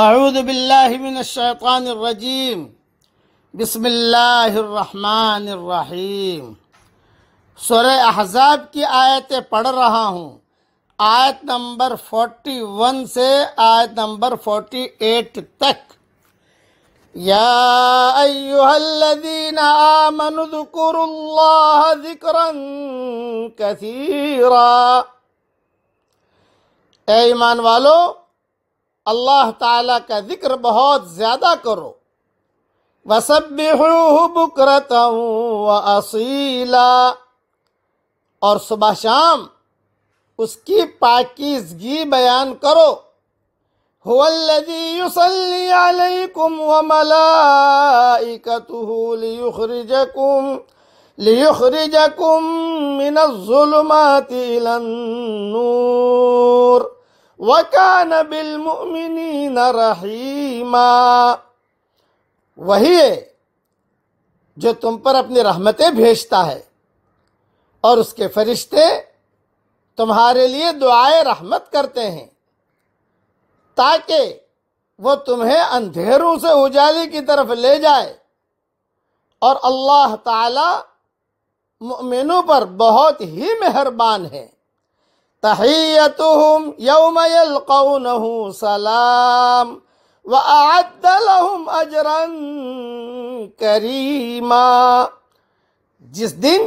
اعوذ باللہ من الشیطان الرجیم بسم اللہ الرحمن الرحیم سورہ احزاب کی آیتیں پڑھ رہا ہوں آیت نمبر فورٹی ون سے آیت نمبر فورٹی ایٹ تک ذکروا اللہ ذکرا کثیرا اے ایمان والو اللہ تعالیٰ کا ذکر بہت زیادہ کرو وَسَبِّحُوهُ بُكْرَتَهُ وَأَصِيلًا اور صبح شام اس کی پاکیزگی بیان کرو هُوَ الَّذِي يُسَلِّي عَلَيْكُمْ وَمَلَائِكَتُهُ لِيُخْرِجَكُمْ لِيُخْرِجَكُمْ مِنَ الظُّلُمَاتِ إِلَى النُّورِ وَكَانَ بِالْمُؤْمِنِينَ رَحِيمًا وہی ہے جو تم پر اپنی رحمتیں بھیجتا ہے اور اس کے فرشتے تمہارے لیے دعائیں رحمت کرتے ہیں تاکہ وہ تمہیں اندھیروں سے اجالے کی طرف لے جائے اور اللہ تعالی مؤمنوں پر بہت ہی مہربان ہے تحیتهم یوم یلقونه سلام و لهم اجرا کریما جس دن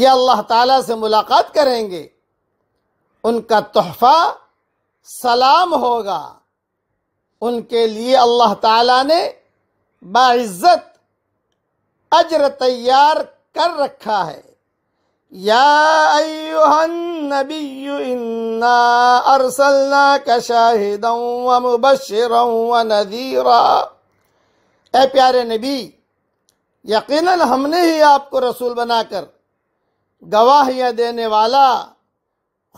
یہ اللہ تعالیٰ سے ملاقات کریں گے ان کا تحفہ سلام ہوگا ان کے لیے اللہ تعالیٰ نے باعزت اجر تیار کر رکھا ہے یا ارسل کا و مبشرا و نذیرا اے پیارے نبی یقیناً ہم نے ہی آپ کو رسول بنا کر گواہیاں دینے والا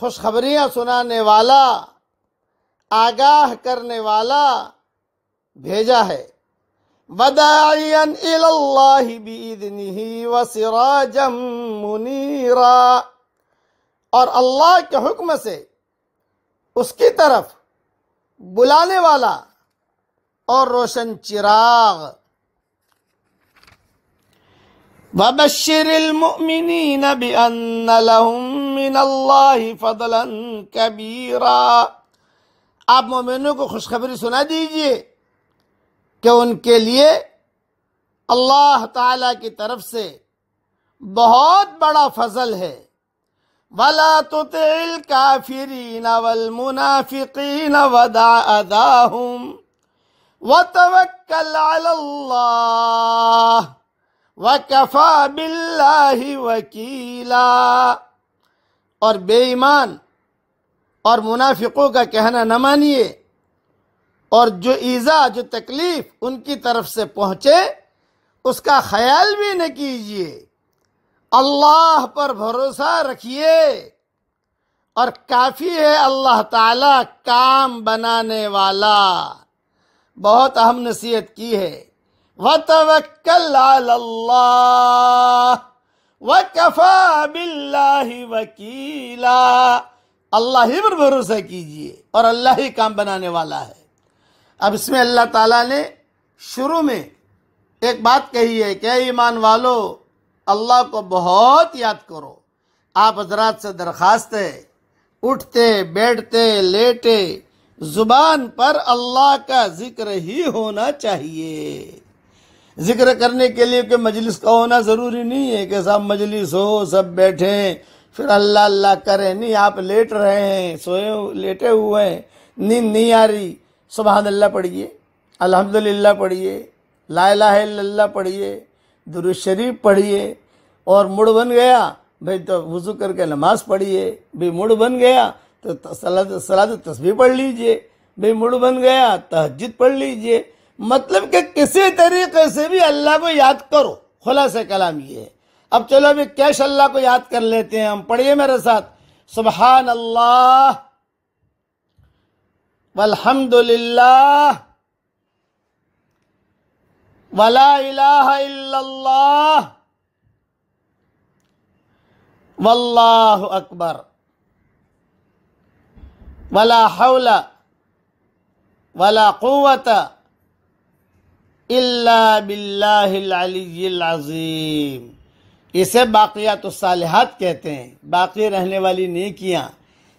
خوشخبریاں سنانے والا آگاہ کرنے والا بھیجا ہے وداعيا إلى الله بإذنه وسراجا منيرا اور اللہ کے حکم سے اس کی طرف بلانے والا اور روشن چراغ وَبَشِّرِ الْمُؤْمِنِينَ بِأَنَّ لَهُم مِّنَ اللَّهِ فَضْلًا كَبِيرًا آپ مومنوں کو خوشخبری سنا دیجئے کہ ان کے لیے اللہ تعالیٰ کی طرف سے بہت بڑا فضل ہے وَلَا تُطِعِ الْكَافِرِينَ وَالْمُنَافِقِينَ وَدَعَ أَذَاهُمْ وَتَوَكَّلْ عَلَى اللَّهِ وَكَفَى بِاللَّهِ وَكِيلًا اور بے ایمان اور منافقوں کا کہنا نہ مانیے اور جو ایزا جو تکلیف ان کی طرف سے پہنچے اس کا خیال بھی نہ کیجیے اللہ پر بھروسہ رکھیے اور کافی ہے اللہ تعالی کام بنانے والا بہت اہم نصیحت کی ہے وَتَوَكَّلْ عَلَى اللَّهِ وَكَفَى بِاللَّهِ وَكِيلًا اللہ ہی پر بھروسہ کیجئے اور اللہ ہی کام بنانے والا ہے اب اس میں اللہ تعالیٰ نے شروع میں ایک بات کہی ہے کہ ایمان والو اللہ کو بہت یاد کرو آپ حضرات سے درخواست ہے اٹھتے بیٹھتے لیٹے زبان پر اللہ کا ذکر ہی ہونا چاہیے ذکر کرنے کے لیے کہ مجلس کا ہونا ضروری نہیں ہے کہ سب مجلس ہو سب بیٹھیں پھر اللہ اللہ کریں نہیں آپ لیٹ رہے ہیں سوئے لیٹے ہوئے ہیں نیند نہیں آ رہی سبحان اللہ پڑھیے الحمد للہ پڑھیے لا اللہ پڑھیے شریف پڑھیے اور مڑ بن گیا بھئی تو وضو کر کے نماز پڑھیے بھئی مڑ بن گیا تو سلاد تصویر پڑھ لیجئے بھئی مڑ بن گیا تہجد پڑھ لیجئے مطلب کہ کسی طریقے سے بھی اللہ کو یاد کرو خلاصہ کلام یہ ہے اب چلو ابھی کیش اللہ کو یاد کر لیتے ہیں ہم پڑھیے میرے ساتھ سبحان اللہ والحمد للہ ولا الہ الا اللہ واللہ اکبر ولا حول ولا قوت الا باللہ العلی العظیم اسے باقیات باقیا کہتے ہیں باقی رہنے والی نیکیاں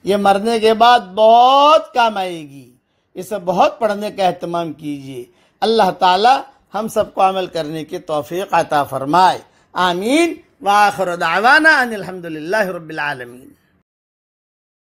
یہ مرنے کے بعد بہت کام آئے گی اسے بہت پڑھنے کا اہتمام کیجیے اللہ تعالی ہم سب کو عمل کرنے کی توفیق عطا فرمائے آمین وآخر دعوانا ان الحمدللہ رب العالمین